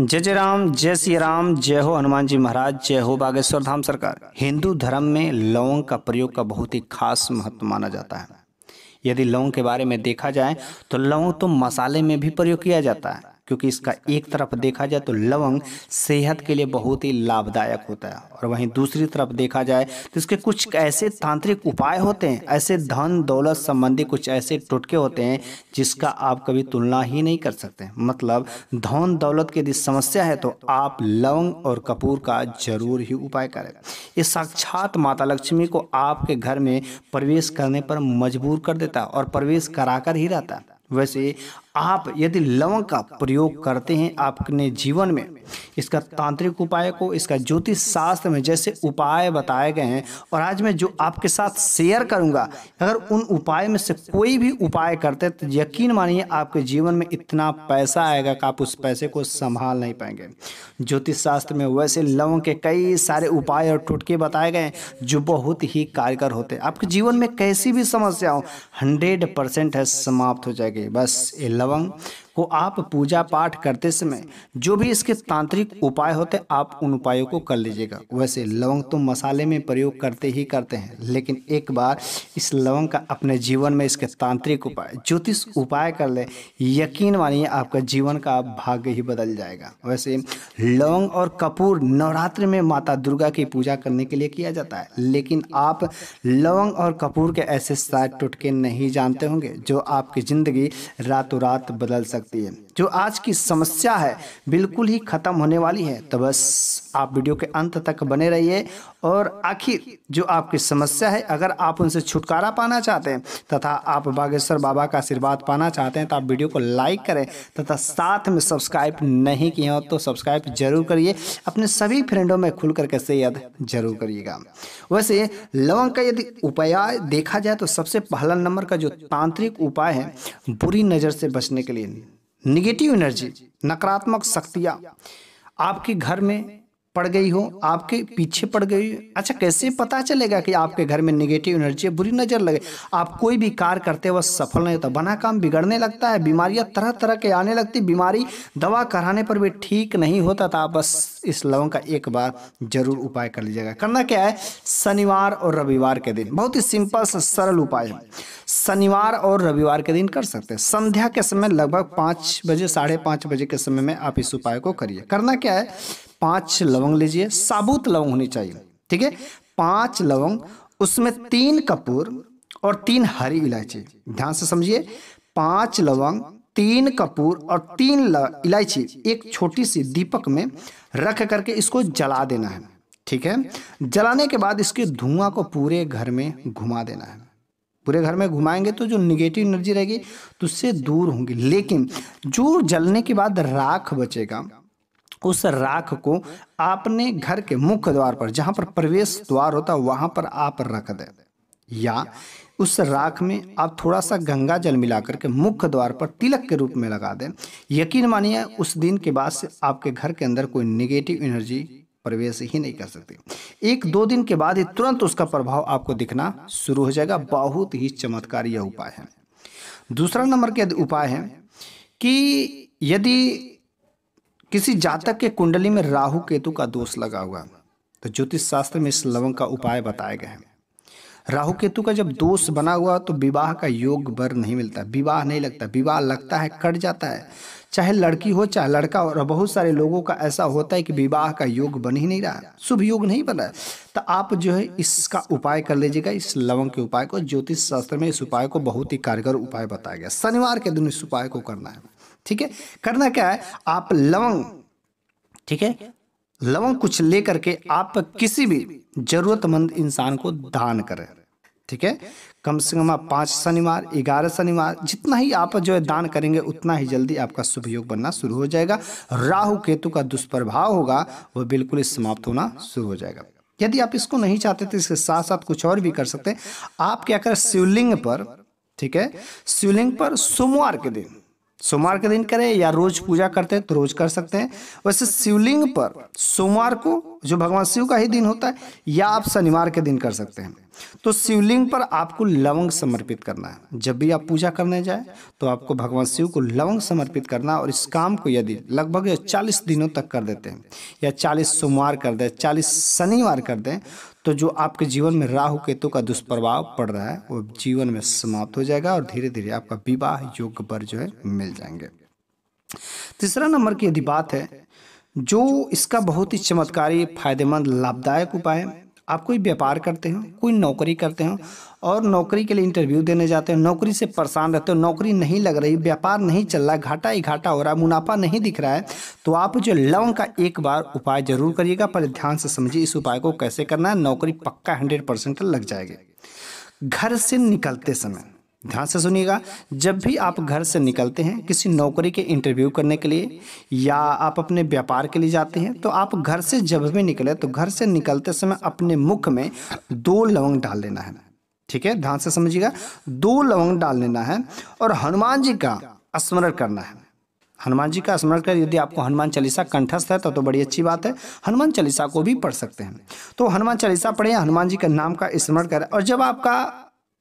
जय जय राम जय श्री राम जय हो हनुमान जी महाराज जय हो बागेश्वर धाम सरकार हिंदू धर्म में लौंग का प्रयोग का बहुत ही खास महत्व माना जाता है यदि लौंग के बारे में देखा जाए तो लौंग तो मसाले में भी प्रयोग किया जाता है क्योंकि इसका एक तरफ देखा जाए तो लवंग सेहत के लिए बहुत ही लाभदायक होता है और वहीं दूसरी तरफ देखा जाए तो इसके कुछ ऐसे तांत्रिक उपाय होते हैं ऐसे धन दौलत संबंधी कुछ ऐसे टोटके होते हैं जिसका आप कभी तुलना ही नहीं कर सकते मतलब धन दौलत की यदि समस्या है तो आप लवंग और कपूर का जरूर ही उपाय करें ये साक्षात माता लक्ष्मी को आपके घर में प्रवेश करने पर मजबूर कर देता है और प्रवेश कराकर ही रहता है वैसे आप यदि लवंग का प्रयोग करते हैं अपने जीवन में इसका तांत्रिक उपाय को इसका ज्योतिष शास्त्र में जैसे उपाय बताए गए हैं और आज मैं जो आपके साथ शेयर करूंगा अगर उन उपाय में से कोई भी उपाय करते हैं तो यकीन मानिए आपके जीवन में इतना पैसा आएगा कि आप उस पैसे को संभाल नहीं पाएंगे ज्योतिष शास्त्र में वैसे लवंग के कई सारे उपाय और टुटके बताए गए हैं जो बहुत ही कारगर होते हैं आपके जीवन में कैसी भी समस्या हो हंड्रेड परसेंट है समाप्त हो जाएगी बस ये এবং को आप पूजा पाठ करते समय जो भी इसके तांत्रिक उपाय होते आप उन उपायों को कर लीजिएगा वैसे लवंग तो मसाले में प्रयोग करते ही करते हैं लेकिन एक बार इस लवंग का अपने जीवन में इसके तांत्रिक उपाय ज्योतिष उपाय कर ले यकीन मानिए आपका जीवन का भाग्य ही बदल जाएगा वैसे लवंग और कपूर नवरात्र में माता दुर्गा की पूजा करने के लिए किया जाता है लेकिन आप लवंग और कपूर के ऐसे साइड टुटके नहीं जानते होंगे जो आपकी ज़िंदगी रातों रात बदल सकते सकती है जो आज की समस्या है बिल्कुल ही ख़त्म होने वाली है तो बस आप वीडियो के अंत तक बने रहिए और आखिर जो आपकी समस्या है अगर आप उनसे छुटकारा पाना चाहते हैं तथा आप बागेश्वर बाबा का आशीर्वाद पाना चाहते हैं तो आप वीडियो को लाइक करें तथा साथ में सब्सक्राइब नहीं किए हो तो सब्सक्राइब जरूर करिए अपने सभी फ्रेंडों में खुल करके शेयर जरूर करिएगा वैसे लवंग का यदि उपाय देखा जाए तो सबसे पहला नंबर का जो तांत्रिक उपाय है बुरी नज़र से बचने के लिए निगेटिव एनर्जी नकारात्मक शक्तियाँ आपके घर में पड़ गई हो आपके पीछे पड़ गई हो अच्छा कैसे पता चलेगा कि आपके घर में निगेटिव एनर्जी बुरी नज़र लगे आप कोई भी कार्य करते वक्त सफल नहीं होता तो बना काम बिगड़ने लगता है बीमारियाँ तरह तरह के आने लगती बीमारी दवा कराने पर भी ठीक नहीं होता था तो आप बस इस लवंग का एक बार जरूर उपाय कर लीजिएगा करना क्या है शनिवार और रविवार के दिन बहुत ही सिंपल सरल उपाय है शनिवार और रविवार के दिन कर सकते हैं संध्या के समय लगभग पाँच बजे साढ़े पाँच बजे के समय में आप इस उपाय को करिए करना क्या है पाँच लवंग लीजिए साबुत लवंग होनी चाहिए ठीक है पाँच लवंग उसमें तीन कपूर और तीन हरी इलायची ध्यान से समझिए पाँच लवंग तीन कपूर और तीन इलायची एक छोटी सी दीपक में रख करके इसको जला देना है ठीक है जलाने के बाद इसके धुआं को पूरे घर में घुमा देना है पूरे घर में घुमाएंगे तो जो निगेटिव एनर्जी रहेगी तो उससे दूर होंगी लेकिन जो जलने के बाद राख बचेगा उस राख को आपने घर के मुख्य द्वार पर जहाँ पर प्रवेश द्वार होता है वहाँ पर आप रख दें या उस राख में आप थोड़ा सा गंगा जल मिला करके मुख्य द्वार पर तिलक के रूप में लगा दें यकीन मानिए उस दिन के बाद से आपके घर के अंदर कोई निगेटिव एनर्जी प्रवेश ही नहीं कर सकती एक दो दिन के बाद ही तुरंत उसका प्रभाव आपको दिखना शुरू हो जाएगा बहुत ही चमत्कार यह उपाय है दूसरा नंबर के उपाय है कि यदि किसी जातक के कुंडली में राहु केतु का दोष लगा हुआ तो ज्योतिष शास्त्र में इस लवंग का उपाय बताया गया हैं राहु केतु का जब दोष बना हुआ तो विवाह का योग बर नहीं मिलता विवाह नहीं लगता विवाह लगता है कट जाता है चाहे लड़की हो चाहे लड़का हो और बहुत सारे लोगों का ऐसा होता है कि विवाह का योग बन ही नहीं रहा शुभ योग नहीं बन रहा तो आप जो है इसका उपाय कर लीजिएगा इस लवंग के उपाय को ज्योतिष शास्त्र में इस उपाय को बहुत ही कारगर उपाय बताया गया शनिवार के दिन इस उपाय को करना है ठीक है करना क्या है आप लवंग ठीक है लवंग कुछ लेकर के आप किसी भी जरूरतमंद इंसान को दान करें ठीक है कम से कम आप पांच शनिवार ग्यारह शनिवार जितना ही आप जो है दान करेंगे उतना ही जल्दी आपका शुभ योग बनना शुरू हो जाएगा राहु केतु का दुष्प्रभाव होगा वह बिल्कुल समाप्त होना शुरू हो जाएगा यदि आप इसको नहीं चाहते तो इसके साथ साथ कुछ और भी कर सकते हैं आप क्या करें शिवलिंग पर ठीक है शिवलिंग पर सोमवार के दिन सोमवार के दिन करें या रोज पूजा करते हैं तो रोज कर सकते हैं वैसे शिवलिंग पर सोमवार को जो भगवान शिव का ही दिन होता है या आप शनिवार के दिन कर सकते हैं तो शिवलिंग पर आपको लवंग समर्पित करना है जब भी आप पूजा करने जाए तो आपको भगवान शिव को लवंग समर्पित करना और इस काम को यदि लगभग चालीस दिनों तक कर देते हैं या चालीस सोमवार कर दें चालीस शनिवार कर दें तो जो आपके जीवन में राहु केतु का दुष्प्रभाव पड़ रहा है वो जीवन में समाप्त हो जाएगा और धीरे धीरे आपका विवाह योग्य पर जो है मिल जाएंगे तीसरा नंबर की यदि बात है जो इसका बहुत ही चमत्कारी फायदेमंद लाभदायक उपाय है आप कोई व्यापार करते हो कोई नौकरी करते हो और नौकरी के लिए इंटरव्यू देने जाते हो नौकरी से परेशान रहते हो नौकरी नहीं लग रही व्यापार नहीं चल रहा घाटा ही घाटा हो रहा है मुनाफा नहीं दिख रहा है तो आप जो लौंग का एक बार उपाय जरूर करिएगा पर ध्यान से समझिए इस उपाय को कैसे करना है नौकरी पक्का हंड्रेड परसेंट लग जाएगी घर से निकलते समय ध्यान से सुनिएगा जब भी आप घर से निकलते हैं किसी नौकरी के इंटरव्यू करने के लिए या आप अपने व्यापार के लिए जाते हैं तो आप घर से जब भी निकले तो घर से निकलते समय अपने मुख में दो लवंग डाल लेना है ठीक है ध्यान से समझिएगा दो लवंग डाल लेना है और हनुमान जी का स्मरण करना है हनुमान जी का स्मरण कर यदि आपको हनुमान चालीसा कंठस्थ है तो, तो बड़ी अच्छी बात है हनुमान चालीसा को भी पढ़ सकते हैं तो हनुमान चालीसा पढ़ें हनुमान जी के नाम का स्मरण करें और जब आपका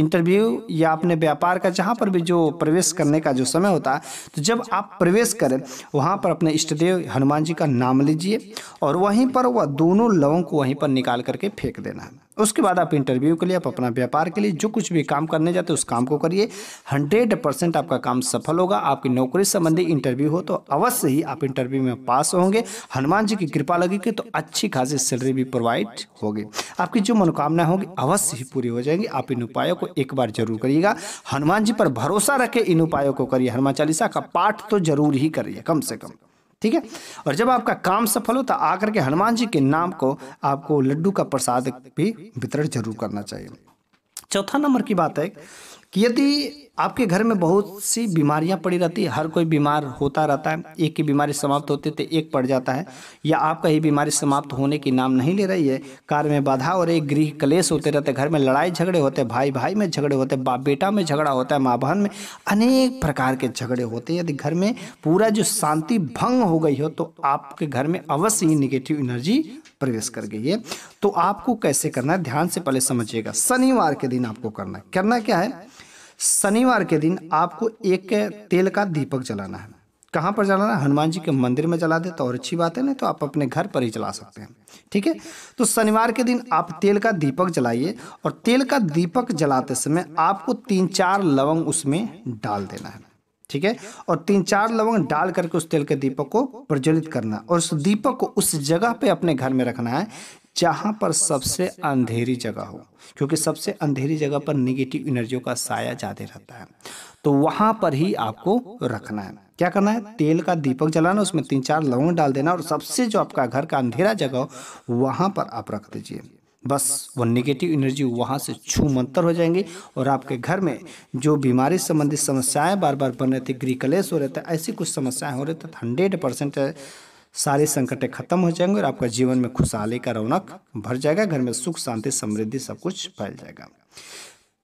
इंटरव्यू या अपने व्यापार का जहाँ पर भी जो प्रवेश करने का जो समय होता है तो जब आप प्रवेश करें वहाँ पर अपने इष्टदेव हनुमान जी का नाम लीजिए और वहीं पर वह दोनों लवों को वहीं पर निकाल करके फेंक देना है उसके बाद आप इंटरव्यू के लिए आप अपना व्यापार के लिए जो कुछ भी काम करने जाते उस काम को करिए हंड्रेड परसेंट आपका काम सफल होगा आपकी नौकरी संबंधी इंटरव्यू हो तो अवश्य ही आप इंटरव्यू में पास होंगे हनुमान जी की कृपा लगेगी तो अच्छी खासी सैलरी भी प्रोवाइड होगी आपकी जो मनोकामना होगी अवश्य ही पूरी हो जाएंगी आप इन उपायों को एक बार जरूर करिएगा हनुमान जी पर भरोसा रखे इन उपायों को करिए हनुमान चालीसा का पाठ तो जरूर ही करिए कम से कम ठीक है और जब आपका काम सफल हो तो आकर के हनुमान जी के नाम को आपको लड्डू का प्रसाद भी वितरण जरूर करना चाहिए चौथा नंबर की बात है कि यदि आपके घर में बहुत सी बीमारियां पड़ी रहती है हर कोई बीमार होता रहता है एक की बीमारी समाप्त होते तो एक पड़ जाता है या आपका ही बीमारी समाप्त होने की नाम नहीं ले रही है कार्य में बाधा और एक गृह कलेश होते रहते घर में लड़ाई झगड़े होते भाई भाई में झगड़े होते बाप बेटा में झगड़ा होता है माँ बहन में अनेक प्रकार के झगड़े होते हैं यदि घर में पूरा जो शांति भंग हो गई हो तो आपके घर में अवश्य ही निगेटिव एनर्जी प्रवेश कर गई है तो आपको कैसे करना है ध्यान से पहले समझिएगा शनिवार के दिन आपको करना है करना क्या है शनिवार के दिन आपको एक तेल का दीपक जलाना है कहाँ पर जलाना है हनुमान जी के मंदिर में जला दे तो और अच्छी बात है नहीं तो आप अपने घर पर ही जला सकते हैं ठीक है तो शनिवार के दिन आप तेल का दीपक जलाइए और तेल का दीपक जलाते समय आपको तीन चार लवंग उसमें डाल देना है ठीक है और तीन चार लवंग डाल करके उस तेल के दीपक को प्रज्वलित करना और उस दीपक को उस जगह पे अपने घर में रखना है जहाँ पर सबसे अंधेरी जगह हो क्योंकि सबसे अंधेरी जगह पर निगेटिव एनर्जियों का साया ज़्यादा रहता है तो वहाँ पर ही आपको रखना है क्या करना है तेल का दीपक जलाना उसमें तीन चार लवंग डाल देना और सबसे जो आपका घर का अंधेरा जगह हो वहाँ पर आप रख दीजिए बस वो निगेटिव एनर्जी वहाँ से छू मंतर हो जाएंगी और आपके घर में जो बीमारी संबंधित समस्याएं बार बार बन रहे थे ग्रीकलेश हो रहे थे ऐसी कुछ समस्याएं हो रही थी हंड्रेड परसेंट सारे संकटें खत्म हो जाएंगे और आपका जीवन में खुशहाली का रौनक भर जाएगा घर में सुख शांति समृद्धि सब कुछ फैल जाएगा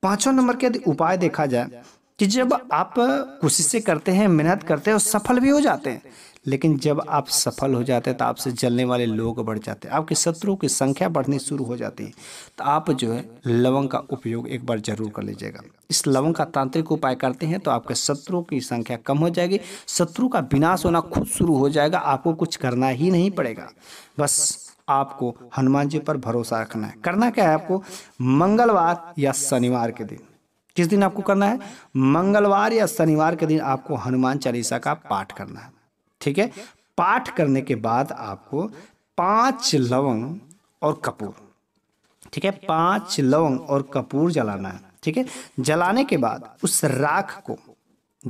पांचों नंबर के यदि उपाय देखा जाए कि जब आप कोशिशें करते हैं मेहनत करते हैं और सफल भी हो जाते हैं लेकिन जब आप सफल हो जाते हैं तो आपसे जलने वाले लोग बढ़ जाते हैं आपके शत्रुओं की संख्या बढ़नी शुरू हो जाती है तो आप जो है लवंग का उपयोग एक बार जरूर कर लीजिएगा इस लवंग का तांत्रिक उपाय करते हैं तो आपके शत्रुओं की संख्या कम हो जाएगी शत्रु का विनाश होना खुद शुरू हो जाएगा आपको कुछ करना ही नहीं पड़ेगा बस आपको हनुमान जी पर भरोसा रखना है करना क्या है आपको मंगलवार या शनिवार के दिन किस दिन आपको करना है मंगलवार या शनिवार के दिन आपको हनुमान चालीसा का पाठ करना है ठीक है पाठ करने के बाद आपको पांच लवंग और कपूर ठीक है पांच लवंग और कपूर जलाना है ठीक है जलाने के बाद उस राख को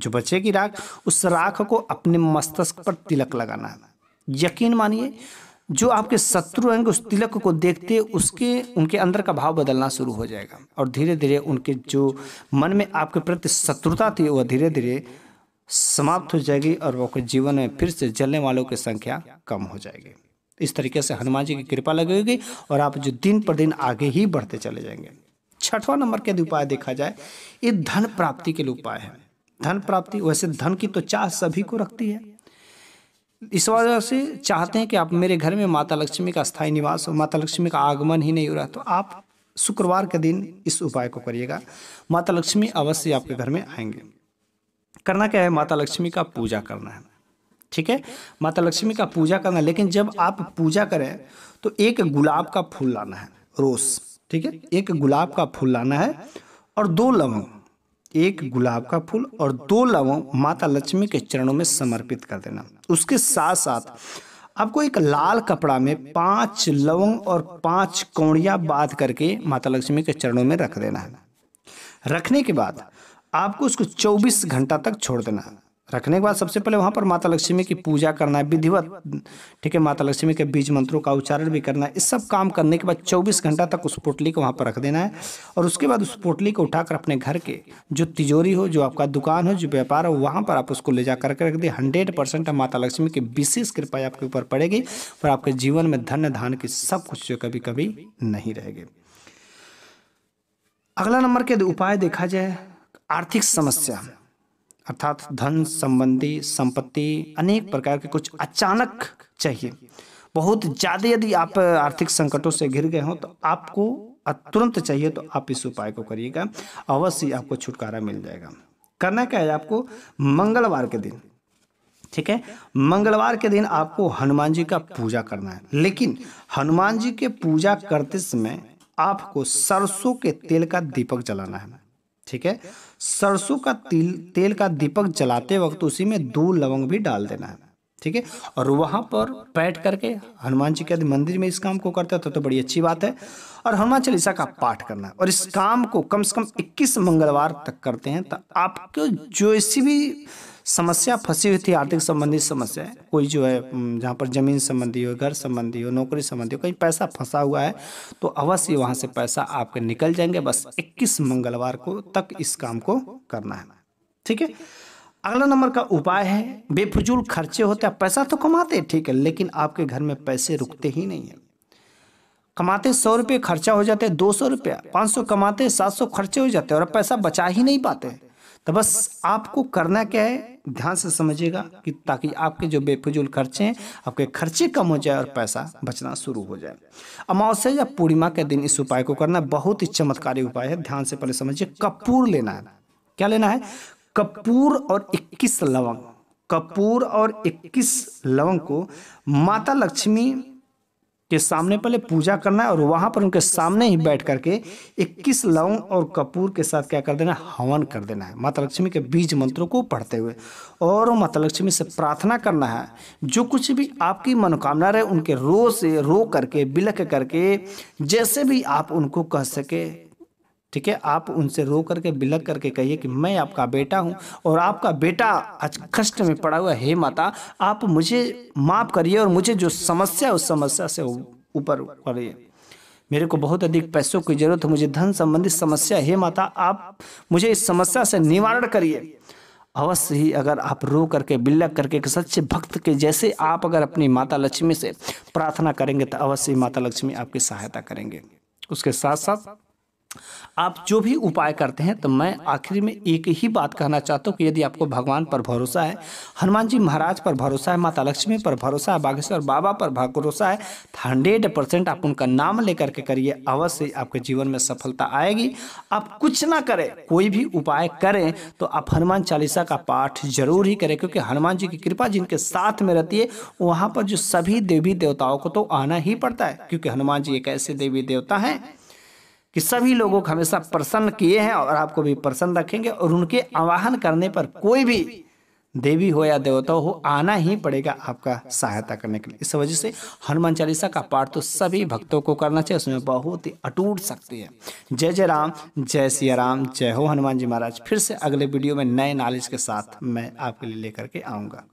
जो बचेगी राख उस राख को अपने मस्तिष्क पर तिलक लगाना है यकीन मानिए जो आपके शत्रु रहेंगे उस तिलक को देखते उसके उनके अंदर का भाव बदलना शुरू हो जाएगा और धीरे धीरे उनके जो मन में आपके प्रति शत्रुता थी वह धीरे धीरे समाप्त हो जाएगी और वह जीवन में फिर से जलने वालों की संख्या कम हो जाएगी इस तरीके से हनुमान जी की कृपा लगेगी और आप जो दिन पर दिन आगे ही बढ़ते चले जाएंगे छठवां नंबर के यदि उपाय देखा जाए ये धन प्राप्ति के लिए उपाय है धन प्राप्ति वैसे धन की तो चाह सभी को रखती है इस वजह से चाहते हैं कि आप मेरे घर में माता लक्ष्मी का स्थायी निवास हो माता लक्ष्मी का आगमन ही नहीं हो रहा तो आप शुक्रवार के दिन इस उपाय को करिएगा माता लक्ष्मी अवश्य आपके घर में आएंगे करना क्या है माता लक्ष्मी का पूजा करना है ठीक है माता लक्ष्मी का पूजा करना लेकिन जब आप पूजा करें तो एक गुलाब का फूल लाना है रोज ठीक है एक गुलाब का फूल लाना है और दो लवंग एक गुलाब का फूल और दो लवों माता लक्ष्मी के चरणों में समर्पित कर देना उसके साथ साथ आपको एक लाल कपड़ा में पांच लवंग और पांच कौड़िया बांध करके माता लक्ष्मी के चरणों में रख देना है रखने के बाद आपको उसको 24 घंटा तक छोड़ देना है रखने के बाद सबसे पहले वहाँ पर माता लक्ष्मी की पूजा करना है विधिवत ठीक है माता लक्ष्मी के बीज मंत्रों का उच्चारण भी करना है इस सब काम करने के बाद 24 घंटा तक उस पोटली को वहाँ पर रख देना है और उसके बाद उस पोटली को उठाकर अपने घर के जो तिजोरी हो जो आपका दुकान हो जो व्यापार हो वहाँ पर आप उसको ले जा करके रख दें हंड्रेड परसेंट माता लक्ष्मी की विशेष कृपा आपके ऊपर पड़ेगी और आपके जीवन में धन धान की सब कुछ जो कभी कभी नहीं रहेगी अगला नंबर के उपाय देखा जाए आर्थिक समस्या अर्थात धन संबंधी संपत्ति अनेक प्रकार के कुछ अचानक चाहिए बहुत ज़्यादा यदि आप आर्थिक संकटों से घिर गए हो तो आपको तुरंत चाहिए तो आप इस उपाय को करिएगा अवश्य आपको छुटकारा मिल जाएगा करना क्या है आपको मंगलवार के दिन ठीक है मंगलवार के दिन आपको हनुमान जी का पूजा करना है लेकिन हनुमान जी के पूजा करते समय आपको सरसों के तेल का दीपक जलाना है ठीक है सरसों का तिल तेल का दीपक जलाते वक्त उसी में दो लवंग भी डाल देना है ठीक है और वहां पर बैठ करके हनुमान जी के मंदिर में इस काम को करते तो, तो बड़ी अच्छी बात है और हनुमान चालीसा का पाठ करना है और इस काम को कम से कम 21 मंगलवार तक करते हैं तो आपको जैसी भी समस्या फंसी हुई थी आर्थिक संबंधी समस्या कोई जो है जहाँ पर ज़मीन संबंधी हो घर संबंधी हो नौकरी संबंधी हो कहीं पैसा फंसा हुआ है तो अवश्य वहाँ से पैसा आपके निकल जाएंगे बस इक्कीस मंगलवार को तक इस काम को करना है ठीक है अगला नंबर का उपाय है बेफजूल खर्चे होते हैं पैसा तो कमाते ठीक है लेकिन आपके घर में पैसे रुकते ही नहीं है कमाते सौ रुपये खर्चा हो जाते हैं दो सौ रुपया पाँच सौ कमाते सात सौ खर्चे हो जाते हैं और पैसा बचा ही नहीं पाते तो बस आपको करना क्या है ध्यान से समझिएगा कि ताकि आपके जो बेफजूल खर्चे हैं आपके खर्चे कम हो जाए और पैसा बचना शुरू हो जाए अमावस्या या पूर्णिमा के दिन इस उपाय को करना बहुत ही चमत्कारी उपाय है ध्यान से पहले समझिए कपूर लेना है क्या लेना है कपूर और 21 लवंग कपूर और 21 लवंग को माता लक्ष्मी के सामने पहले पूजा करना है और वहाँ पर उनके सामने ही बैठ करके इक्कीस लौंग और कपूर के साथ क्या कर देना हवन कर देना है माता लक्ष्मी के बीज मंत्रों को पढ़ते हुए और माता लक्ष्मी से प्रार्थना करना है जो कुछ भी आपकी मनोकामना रहे उनके रो से रो करके बिलख करके जैसे भी आप उनको कह सके ठीक है आप उनसे रो करके बिलक करके कहिए कि मैं आपका बेटा हूँ और आपका बेटा आज कष्ट में पड़ा हुआ है माता आप मुझे माफ़ करिए और मुझे जो समस्या उस समस्या से ऊपर करिए मेरे को बहुत अधिक पैसों की जरूरत है मुझे धन संबंधित समस्या है माता आप मुझे इस समस्या से निवारण करिए अवश्य ही अगर आप रो करके बिल्ला करके एक सच्चे भक्त के जैसे आप अगर अपनी माता लक्ष्मी से प्रार्थना करेंगे तो अवश्य माता लक्ष्मी आपकी सहायता करेंगे उसके साथ साथ आप जो भी उपाय करते हैं तो मैं आखिर में एक ही बात कहना चाहता हूँ कि यदि आपको भगवान पर भरोसा है हनुमान जी महाराज पर भरोसा है माता लक्ष्मी पर भरोसा है बागेश्वर बाबा पर भरोसा है तो हंड्रेड परसेंट आप उनका नाम लेकर के करिए अवश्य आपके जीवन में सफलता आएगी आप कुछ ना करें कोई भी उपाय करें तो आप हनुमान चालीसा का पाठ जरूर ही करें क्योंकि हनुमान जी की कृपा जिनके साथ में रहती है वहाँ पर जो सभी देवी देवताओं को तो आना ही पड़ता है क्योंकि हनुमान जी एक ऐसे देवी देवता हैं कि सभी लोगों को हमेशा प्रसन्न किए हैं और आपको भी प्रसन्न रखेंगे और उनके आवाहन करने पर कोई भी देवी हो या देवता हो आना ही पड़ेगा आपका सहायता करने के लिए इस वजह से हनुमान चालीसा का पाठ तो सभी भक्तों को करना चाहिए उसमें बहुत ही अटूट शक्ति है जय जय राम जय सिया राम जय हो हनुमान जी महाराज फिर से अगले वीडियो में नए नॉलेज के साथ मैं आपके लिए लेकर के आऊँगा